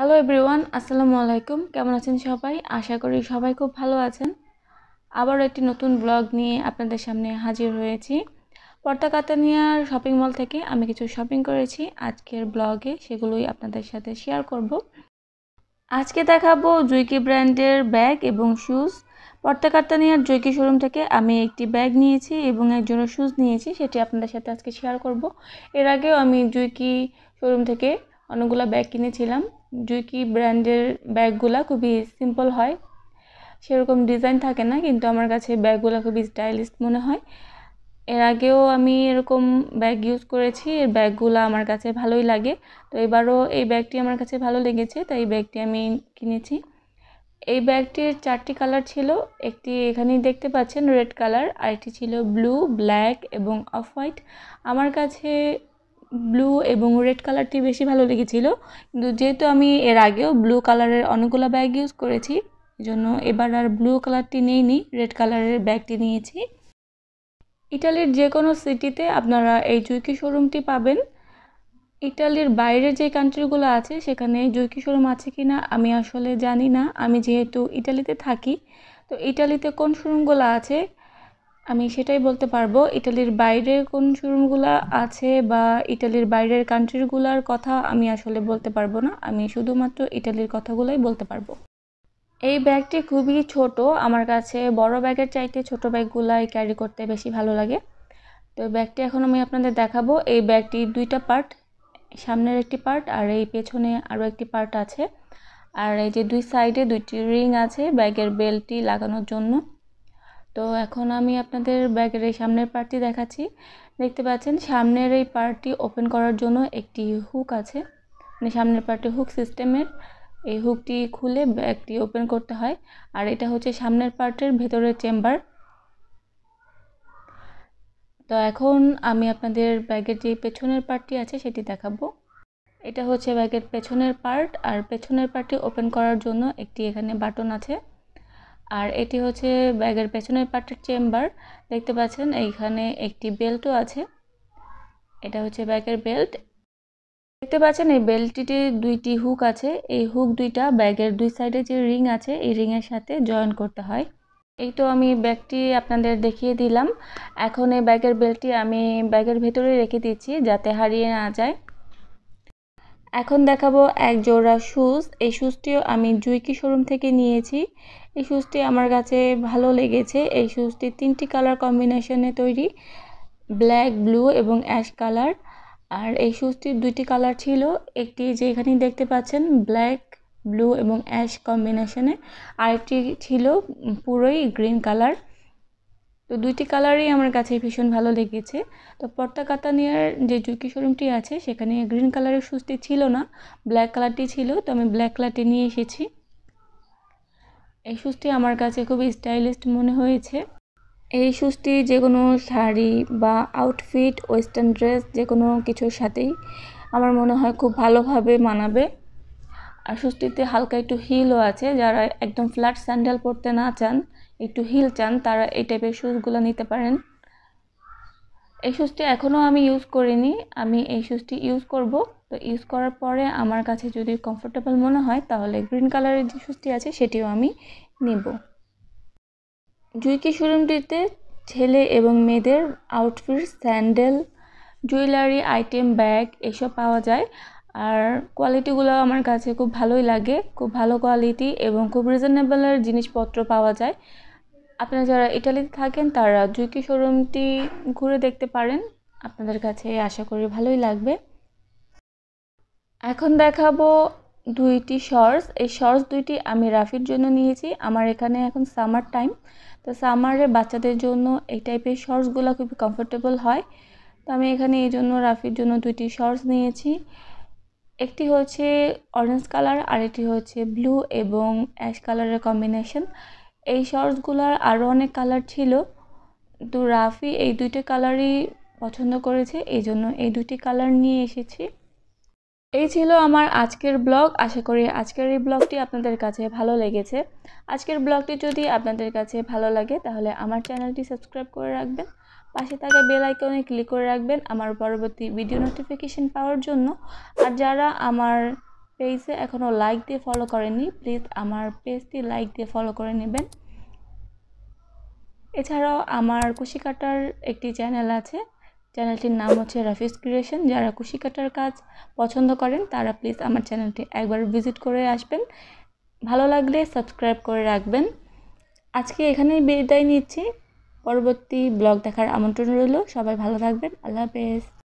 hello everyone আসসালামু আলাইকুম কেমন আছেন সবাই আশা করি সবাই খুব ভালো আছেন আবার একটি নতুন ব্লগ নিয়ে আপনাদের সামনে হাজির হয়েছি পর্তাকাতানিয়ার শপিং মল থেকে আমি কিছু শপিং করেছি আজকের ব্লগে সেগুলোই আপনাদের সাথে শেয়ার করব আজকে দেখাবো জুইকি ব্র্যান্ডের ব্যাগ এবং শ্যুজ কাতানিয়ার জৈকি শোরুম থেকে আমি একটি ব্যাগ নিয়েছি এবং একজোড়া শ্যুজ নিয়েছি সেটি আপনাদের সাথে আজকে শেয়ার করব এর আগেও আমি জুইকি শোরুম থেকে অনেকগুলো ব্যাগ কিনেছিলাম জুইকি ব্র্যান্ডের ব্যাগগুলো খুবই সিম্পল হয় সেরকম ডিজাইন থাকে না কিন্তু আমার কাছে ব্যাগগুলো খুবই স্টাইলিশ মনে হয় এর আগেও আমি এরকম ব্যাগ ইউজ করেছি এর ব্যাগগুলো আমার কাছে ভালোই লাগে তো এবারও এই ব্যাগটি আমার কাছে ভালো লেগেছে তাই ব্যাগটি আমি কিনেছি এই ব্যাগটির চারটি কালার ছিল একটি এখানেই দেখতে পাচ্ছেন রেড কালার আরেকটি ছিল ব্লু ব্ল্যাক এবং অফ হোয়াইট আমার কাছে ব্লু এবং রেড কালারটি বেশি ভালো লেগেছিল কিন্তু যেহেতু আমি এর আগেও ব্লু কালারের অনেকগুলো ব্যাগ ইউজ করেছি জন্য এবার আর ব্লু কালারটি নিইনি রেড কালারের ব্যাগটি নিয়েছি ইটালির যে কোনো সিটিতে আপনারা এই জুইকি শোরুমটি পাবেন ইটালির বাইরে যে কান্ট্রিগুলো আছে সেখানে জুইকি শোরুম আছে কি না আমি আসলে জানি না আমি যেহেতু ইটালিতে থাকি তো ইটালিতে কোন শোরুমগুলো আছে আমি সেটাই বলতে পারবো ইটালির বাইরের কোন শোরুমগুলো আছে বা ইটালির বাইরের কান্ট্রিগুলার কথা আমি আসলে বলতে পারবো না আমি শুধুমাত্র ইটালির কথাগুলোই বলতে পারবো এই ব্যাগটি খুবই ছোট আমার কাছে বড় ব্যাগের চাইতে ছোট ব্যাগগুলাই ক্যারি করতে বেশি ভালো লাগে তো ব্যাগটি এখন আমি আপনাদের দেখাবো এই ব্যাগটি দুইটা পার্ট সামনের একটি পার্ট আর এই পেছনে আরও একটি পার্ট আছে আর এই যে দুই সাইডে দুইটি রিং আছে ব্যাগের বেল্টটি লাগানোর জন্য তো এখন আমি আপনাদের ব্যাগের এই সামনের পার্টটি দেখাচ্ছি দেখতে পাচ্ছেন সামনের এই পার্টটি ওপেন করার জন্য একটি হুক আছে মানে সামনের পার্টটি হুক সিস্টেমের এই হুকটি খুলে ব্যাগটি ওপেন করতে হয় আর এটা হচ্ছে সামনের পার্টের ভেতরের চেম্বার তো এখন আমি আপনাদের ব্যাগের যে পেছনের পার্টটি আছে সেটি দেখাবো এটা হচ্ছে ব্যাগের পেছনের পার্ট আর পেছনের পার্টটি ওপেন করার জন্য একটি এখানে বাটন আছে আর এটি হচ্ছে ব্যাগের পেছনের পার্টের চেম্বার দেখতে পাচ্ছেন এইখানে একটি বেল্টও আছে এটা হচ্ছে ব্যাগের বেল্ট দেখতে পাচ্ছেন এই বেল্টটিতে দুইটি হুক আছে এই হুক দুইটা ব্যাগের দুই সাইডে যে রিং আছে এই রিংয়ের সাথে জয়েন করতে হয় এই তো আমি ব্যাগটি আপনাদের দেখিয়ে দিলাম এখন এই ব্যাগের বেল্টটি আমি ব্যাগের ভেতরে রেখে দিচ্ছি যাতে হারিয়ে না যায় এখন দেখাবো এক জোড়া শুজ এই শুজটিও আমি জুইকি শোরুম থেকে নিয়েছি এই শুজটি আমার কাছে ভালো লেগেছে এই শুজটি তিনটি কালার কম্বিনেশনে তৈরি ব্ল্যাক ব্লু এবং অ্যাশ কালার আর এই শুজটির দুইটি কালার ছিল একটি যে এখানে দেখতে পাচ্ছেন ব্ল্যাক ব্লু এবং অ্যাশ কম্বিনেশনে আরেকটি ছিল পুরোই গ্রিন কালার তো দুইটি কালারই আমার কাছে ভীষণ ভালো লেগেছে তো পর্তা কাতানিয়ার যে জুকি শোরুমটি আছে সেখানে গ্রিন কালারের সুসটি ছিল না ব্ল্যাক কালারটি ছিল তো আমি ব্ল্যাক কালারটি নিয়ে এসেছি এই শুজটি আমার কাছে খুব স্টাইলিস্ট মনে হয়েছে এই শুজটি যে কোনো শাড়ি বা আউটফিট ওয়েস্টার্ন ড্রেস যে কোনো কিছুর সাথেই আমার মনে হয় খুব ভালোভাবে মানাবে আর ষষ্ঠীতে হালকা একটু হিলও আছে যারা একদম ফ্ল্যাট স্যান্ডেল পরতে না চান একটু হিল চান তারা এই টাইপের শ্যুজগুলো নিতে পারেন এই শ্যুজটি এখনও আমি ইউজ করিনি আমি এই শ্যুজটি ইউজ করব তো ইউজ করার পরে আমার কাছে যদি কমফোর্টেবল মনে হয় তাহলে গ্রিন কালারের যে শ্যুজটি আছে সেটিও আমি নেব জুইকি শোরুমটিতে ছেলে এবং মেয়েদের outfit sandal jewellery item bag এসব পাওয়া যায় আর কোয়ালিটিগুলো আমার কাছে খুব ভালোই লাগে খুব ভালো কোয়ালিটি এবং খুব রিজনেবলের জিনিসপত্র পাওয়া যায় আপনারা যারা ইটালিতে থাকেন তারা জুইকি শোরুমটি ঘুরে দেখতে পারেন আপনাদের কাছে আশা করি ভালোই লাগবে এখন দেখাবো দুইটি শর্টস এই শর্টস দুইটি আমি রাফির জন্য নিয়েছি আমার এখানে এখন সামার টাইম তো সামারে বাচ্চাদের জন্য এই টাইপের শর্টসগুলো খুবই কমফোর্টেবল হয় তো আমি এখানে এই জন্য রাফির জন্য দুইটি শর্টস নিয়েছি একটি হচ্ছে অরেঞ্জ কালার আরেকটি হচ্ছে ব্লু এবং অ্যাশ কালারের কম্বিনেশন এই শর্টসগুলোর আরও অনেক কালার ছিল তো রাফি এই দুইটা কালারই পছন্দ করেছে এই জন্য এই দুটি কালার নিয়ে এসেছি এই ছিল আমার আজকের ব্লগ আশা করি আজকের এই ব্লগটি আপনাদের কাছে ভালো লেগেছে আজকের ব্লগটি যদি আপনাদের কাছে ভালো লাগে তাহলে আমার চ্যানেলটি সাবস্ক্রাইব করে রাখবেন পাশে থাকা বেল আইকনে ক্লিক করে রাখবেন আমার পরবর্তী ভিডিও নোটিফিকেশন পাওয়ার জন্য আর যারা আমার পেজে এখনও লাইক দিয়ে ফলো করেনি প্লিজ আমার পেজটি লাইক দিয়ে ফলো করে নেবেন এছাড়াও আমার কুশিকাটার একটি চ্যানেল আছে চ্যানেলটির নাম হচ্ছে রাফিস ক্রিয়েশন যারা কুশিকাটার কাজ পছন্দ করেন তারা প্লিজ আমার চ্যানেলটি একবার ভিজিট করে আসবেন ভালো লাগলে সাবস্ক্রাইব করে রাখবেন আজকে এখানেই বিদায় নিচ্ছি পরবর্তী ব্লগ দেখার আমন্ত্রণ রইল সবাই ভালো থাকবেন আল্লাহ হাফেজ